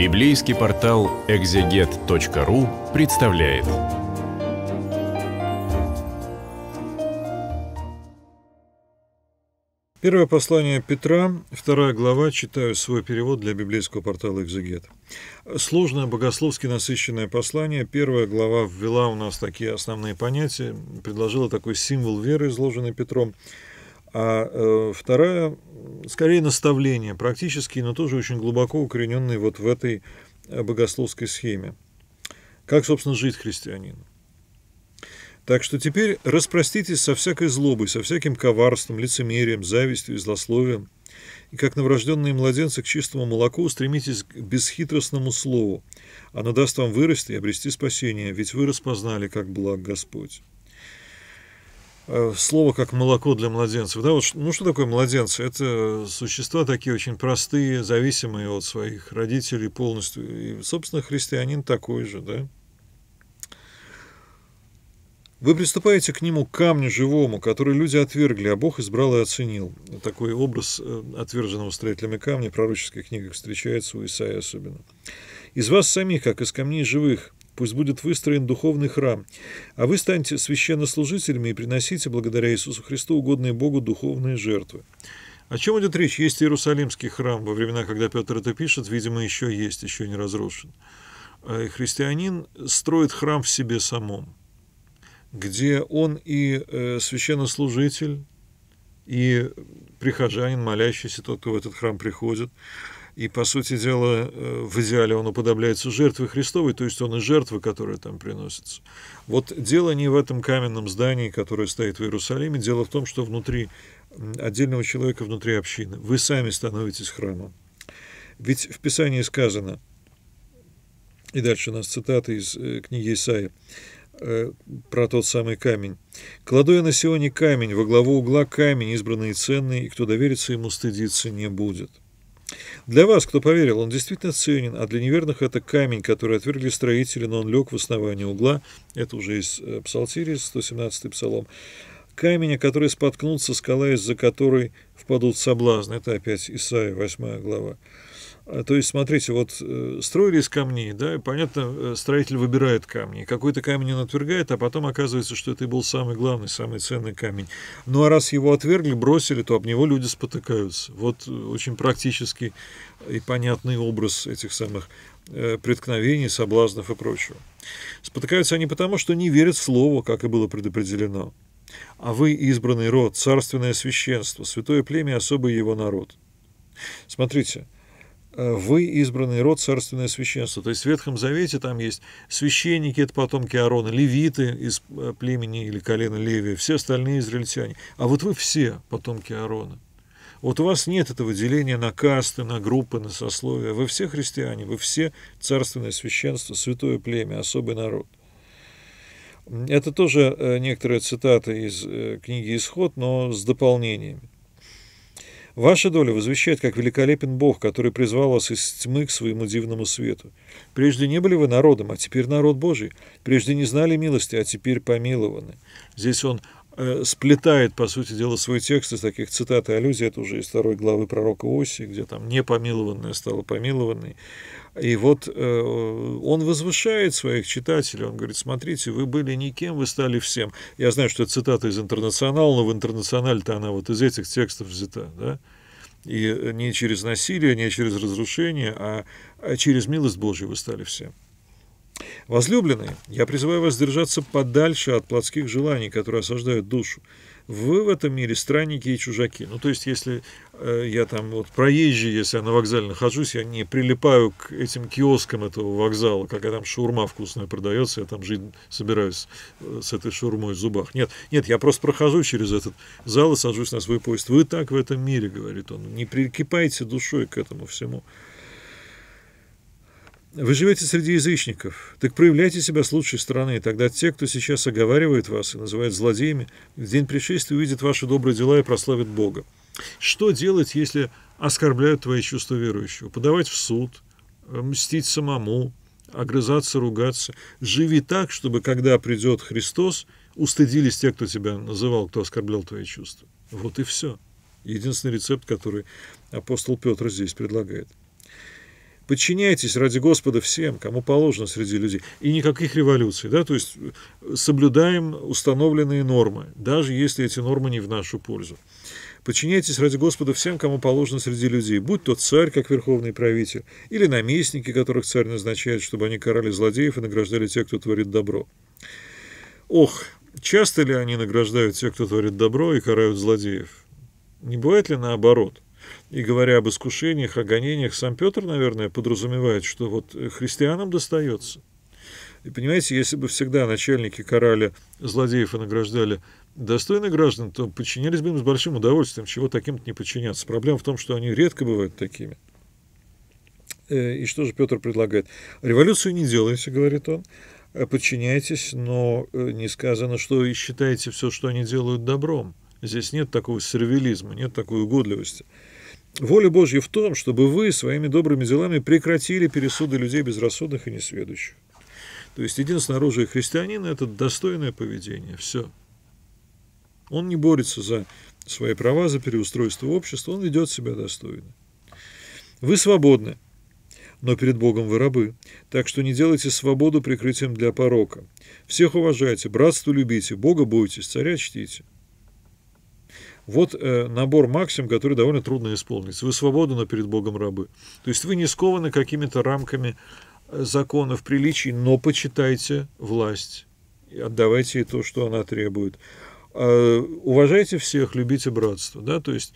Библейский портал экзегет.ру представляет. Первое послание Петра, вторая глава, читаю свой перевод для библейского портала «Экзегет». Сложное богословски насыщенное послание. Первая глава ввела у нас такие основные понятия, предложила такой символ веры, изложенный Петром. А э, вторая, скорее наставление, практические, но тоже очень глубоко укорененные вот в этой э, богословской схеме. Как, собственно, жить христианину? Так что теперь распроститесь со всякой злобой, со всяким коварством, лицемерием, завистью и злословием. И как новорожденные младенцы к чистому молоку стремитесь к бесхитростному слову. Оно даст вам вырасти и обрести спасение, ведь вы распознали, как благ Господь. Э, слово как молоко для младенцев. Да, вот, ну что такое младенцы? Это существа такие очень простые, зависимые от своих родителей полностью. И, собственно, христианин такой же, да. Вы приступаете к нему, камню живому, который люди отвергли, а Бог избрал и оценил. Такой образ э, отверженного строителями камня в пророческих книгах встречается у Исаия особенно. «Из вас самих, как из камней живых, Пусть будет выстроен духовный храм, а вы станьте священнослужителями и приносите благодаря Иисусу Христу угодные Богу духовные жертвы». О чем идет речь? Есть Иерусалимский храм. Во времена, когда Петр это пишет, видимо, еще есть, еще не разрушен. А, и христианин строит храм в себе самом, где он и э, священнослужитель, и прихожанин, молящийся, тот, кто в этот храм приходит – и, по сути дела, э, в идеале он уподобляется жертве Христовой, то есть он и жертва, которая там приносится. Вот дело не в этом каменном здании, которое стоит в Иерусалиме, дело в том, что внутри отдельного человека, внутри общины. Вы сами становитесь храмом. Ведь в Писании сказано, и дальше у нас цитаты из э, книги Исаия, э, про тот самый камень. «Кладу я на сегодня камень, во главу угла камень, избранный и ценный, и кто доверится ему, стыдиться не будет». Для вас, кто поверил, он действительно ценен, а для неверных это камень, который отвергли строители, но он лег в основании угла. Это уже из э, Псалтири, 117-й Псалом. Камень, о который споткнутся скала, из-за которой впадут соблазны. Это опять Исаия, 8 глава. А, то есть, смотрите, вот э, строили из камней, да, и, понятно, э, строитель выбирает камни. Какой-то камень он отвергает, а потом оказывается, что это и был самый главный, самый ценный камень. Ну, а раз его отвергли, бросили, то об него люди спотыкаются. Вот э, очень практический и понятный образ этих самых преткновений, соблазнов и прочего. Спотыкаются они потому, что не верят в слово, как и было предопределено. А вы избранный род, царственное священство, святое племя, особый его народ. Смотрите, — Э, вы избранный род, царственное священство. То есть в Ветхом Завете там есть священники, это потомки Аарона, левиты из э, племени или колена Левия, все остальные израильтяне. А вот вы все потомки Аарона. Вот у вас нет этого деления на касты, на группы, на сословия. Вы все христиане, вы все царственное священство, святое племя, особый народ. Это тоже э, некоторые цитаты из книги «Исход», но с дополнениями. Ваша доля возвещает, как великолепен Бог, который призвал вас из тьмы к своему дивному свету. Прежде не были вы народом, а теперь народ Божий. Прежде не знали милости, а теперь помилованы. Здесь он Э, сплетает, по сути дела, свой текст из таких цитат и аллюзий. Это уже из второй главы пророка Оси, где там непомилованное стало помилованной. И вот э, он возвышает своих читателей, он говорит, смотрите, вы были никем, вы стали всем. Я знаю, что это цитата из «Интернационала», но в «Интернационале»-то она вот из этих текстов взята, да? И э, не через насилие, не через разрушение, а а через милость Божью вы стали всем. Возлюбленные, я призываю вас держаться подальше от плотских желаний, которые осаждают душу. Вы в этом мире странники и чужаки. Ну, то есть, если э, я там вот проезжий, если я на вокзале нахожусь, я не прилипаю к этим киоскам этого вокзала, когда там шурма вкусная продается, я там жить собираюсь э, с этой шурмой в зубах. Нет, нет, я просто прохожу через этот зал и сажусь на свой поезд. Вы так в этом мире, говорит он, не прикипайте душой к этому всему. Вы живете среди язычников, так проявляйте себя с лучшей стороны, и тогда те, кто сейчас оговаривает вас и называет злодеями, в день пришествия увидят ваши добрые дела и прославят Бога. Что делать, если оскорбляют твои чувства верующего? Подавать в суд, э, мстить самому, огрызаться, ругаться. Живи так, чтобы, когда придет Христос, устыдились те, кто тебя называл, кто оскорблял твои чувства. Вот и все. Единственный рецепт, который апостол Петр здесь предлагает подчиняйтесь ради Господа всем, кому положено среди людей. И никаких революций, да, то есть э, соблюдаем установленные нормы, даже если эти нормы не в нашу пользу. Подчиняйтесь ради Господа всем, кому положено среди людей, будь то царь, как верховный правитель, или наместники, которых царь назначает, чтобы они карали злодеев и награждали тех, кто творит добро. Ох, часто ли они награждают тех, кто творит добро и карают злодеев? Не бывает ли наоборот – и говоря об искушениях, о гонениях, сам Петр, наверное, подразумевает, что вот э, христианам достается. И понимаете, если бы всегда начальники карали злодеев и награждали достойных граждан, то подчинялись бы им с большим удовольствием, чего таким-то не подчиняться. Проблема в том, что они редко бывают такими. Э, и что же Петр предлагает? Революцию не делайте, говорит он, «а подчиняйтесь, но э, не сказано, что и считаете все, что они делают добром. Здесь нет такого сервилизма, нет такой угодливости. Воля Божья в том, чтобы вы своими добрыми делами прекратили пересуды людей безрассудных и несведущих. То есть единственное оружие христианина – это достойное поведение. Все. Он не борется за свои права, за переустройство общества, он ведет себя достойно. Вы свободны, но перед Богом вы рабы, так что не делайте свободу прикрытием для порока. Всех уважайте, братство любите, Бога бойтесь, царя чтите. Вот э, набор максим, который довольно трудно исполнить. Вы свободны перед Богом рабы. То есть вы не скованы какими-то рамками э, законов, приличий, но почитайте власть. И отдавайте ей то, что она требует. Э, уважайте всех, любите братство. Да? То есть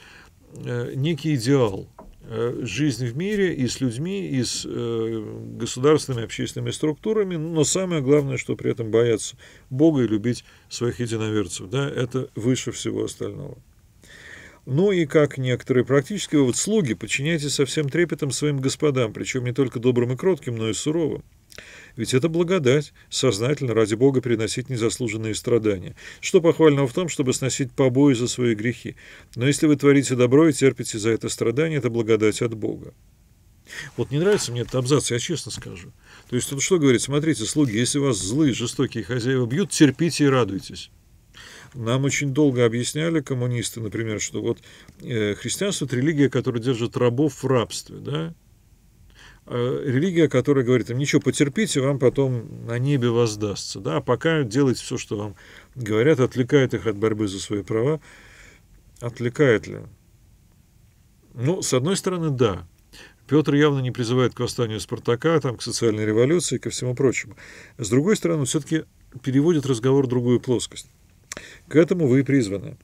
э, некий идеал э, жизнь в мире и с людьми, и с э, государственными, общественными структурами, но самое главное, что при этом бояться Бога и любить своих единоверцев. Да? Это выше всего остального. Ну и, как некоторые практически вот слуги, подчиняйтесь со всем трепетом своим господам, причем не только добрым и кротким, но и суровым. Ведь это благодать, сознательно ради Бога переносить незаслуженные страдания. Что похвального в том, чтобы сносить побои за свои грехи. Но если вы творите добро и терпите за это страдание, это благодать от Бога. Вот не нравится мне этот абзац, я честно скажу. То есть он что говорит? Смотрите, слуги, если вас злые, жестокие хозяева бьют, терпите и радуйтесь. Нам очень долго объясняли коммунисты, например, что вот э, христианство – это религия, которая держит рабов в рабстве, да? Э, религия, которая говорит им, ничего, потерпите, вам потом на небе воздастся, да? А пока делайте все, что вам говорят, отвлекает их от борьбы за свои права. Отвлекает ли? Ну, с одной стороны, да. Петр явно не призывает к восстанию Спартака, там, к социальной революции ко всему прочему. С другой стороны, все-таки переводит разговор в другую плоскость. К этому вы призваны.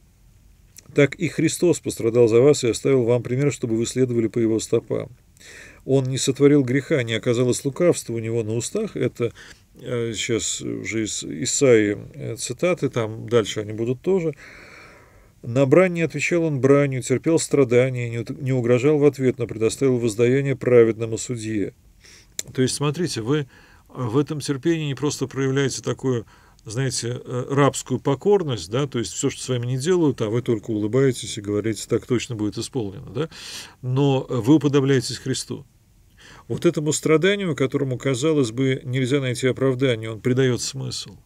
Так и Христос пострадал за вас и оставил вам пример, чтобы вы следовали по его стопам. Он не сотворил греха, не оказалось лукавства у него на устах. Это э, сейчас уже из Исаии э, цитаты, там дальше они будут тоже. На брань не отвечал он бранью, терпел страдания, не угрожал в ответ, но предоставил воздаяние праведному судье. То есть, смотрите, вы э, в этом терпении не просто проявляете такую знаете, э, рабскую покорность, да, то есть все, что с вами не делают, а вы только улыбаетесь и говорите, так точно будет исполнено, да, но э, вы уподобляетесь Христу. Вот этому страданию, которому, казалось бы, нельзя найти оправдание, он придает смысл.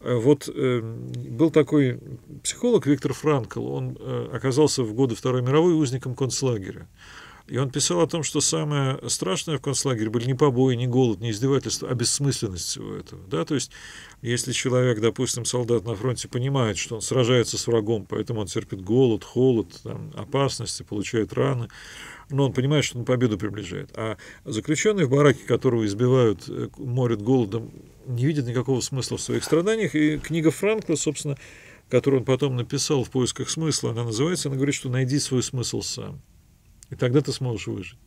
Э, вот э, был такой психолог Виктор Франкл, он э, оказался в годы Второй мировой узником концлагеря. И он писал о том, что самое страшное в концлагере были не побои, не голод, не издевательство, а бессмысленность всего этого. Да? То есть, если человек, допустим, солдат на фронте понимает, что он сражается с врагом, поэтому он терпит голод, холод, там, опасности, получает раны, но он понимает, что он победу приближает. А заключенный в бараке, которого избивают, э, морят голодом, не видит никакого смысла в своих страданиях. И книга Франкла, собственно, которую он потом написал в поисках смысла, она называется, она говорит, что найди свой смысл сам. И тогда ты сможешь выжить.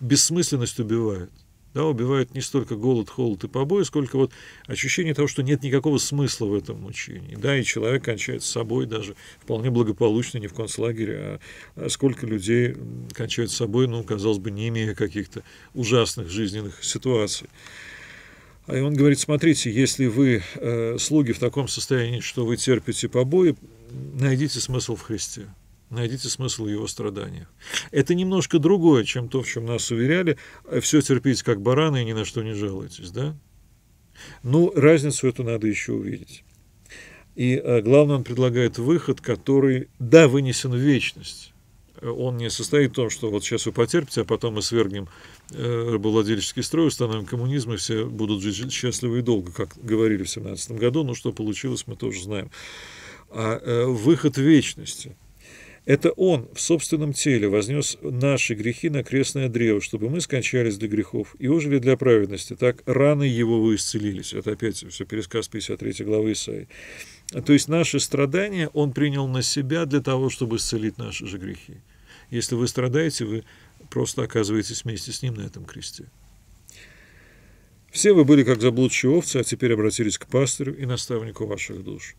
Бессмысленность убивает. Да, убивает не столько голод, холод и побои, сколько вот ощущение того, что нет никакого смысла в этом мучении. Да, и человек кончает с собой даже вполне благополучно, не в концлагере, а, а сколько людей кончают с собой, ну, казалось бы, не имея каких-то ужасных жизненных ситуаций. А и он говорит, смотрите, если вы э, слуги в таком состоянии, что вы терпите побои, найдите смысл в Христе найдите смысл в его страданиях. Это немножко другое, чем то, в чем нас уверяли, все терпите как бараны и ни на что не жалуйтесь, да? Ну, разницу эту надо еще увидеть. И э, главное, он предлагает выход, который, да, вынесен в вечность. Э, он не состоит в том, что вот сейчас вы потерпите, а потом мы свергнем э, рабовладельческий строй, установим коммунизм, и все будут жить счастливы и долго, как говорили в 17 году, но ну, что получилось, мы тоже знаем. А выход в вечность. Это Он в собственном теле вознес наши грехи на крестное древо, чтобы мы скончались для грехов и ожили для праведности. Так раны Его вы исцелились. Это опять все пересказ 53 главы Исаии. То есть наши страдания Он принял на себя для того, чтобы исцелить наши же грехи. Если вы страдаете, вы просто оказываетесь вместе с Ним на этом кресте. Все вы были как заблудшие овцы, а теперь обратились к пастырю и наставнику ваших душ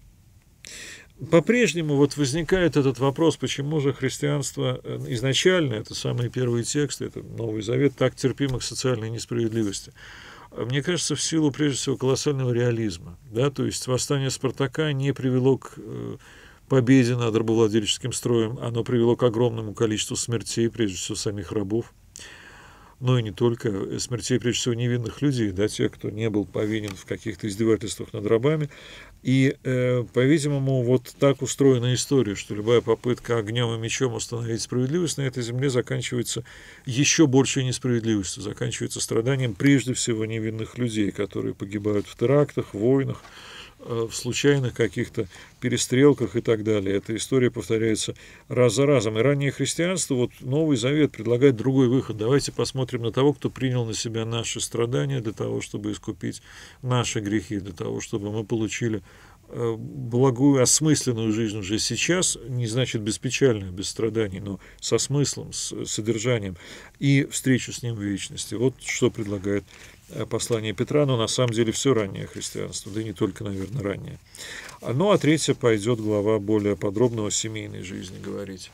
по-прежнему вот возникает этот вопрос, почему же христианство э, изначально, это самые первые тексты, это Новый Завет, так терпимо к социальной несправедливости. А мне кажется, в силу, прежде всего, колоссального реализма. Да? То есть восстание Спартака не привело к э, победе над рабовладельческим строем, оно привело к огромному количеству смертей, прежде всего, самих рабов но и не только э, смертей, прежде всего, невинных людей, да, тех, кто не был повинен в каких-то издевательствах над рабами. И, э, по-видимому, вот так устроена история, что любая попытка огнем и мечом установить справедливость на этой земле заканчивается еще большей несправедливостью, заканчивается страданием прежде всего невинных людей, которые погибают в терактах, войнах, Э, в случайных каких-то перестрелках и так далее. Эта история повторяется раз за разом. И раннее христианство, вот Новый Завет предлагает другой выход. Давайте посмотрим на того, кто принял на себя наши страдания для того, чтобы искупить наши грехи, для того, чтобы мы получили э, благую, осмысленную жизнь уже сейчас, не значит беспечальную, без страданий, но со смыслом, с содержанием и встречу с ним в вечности. Вот что предлагает Э, послание Петра, но на самом деле все раннее христианство, да и не только, наверное, раннее. Ну, а третья пойдет глава более подробного семейной жизни говорить.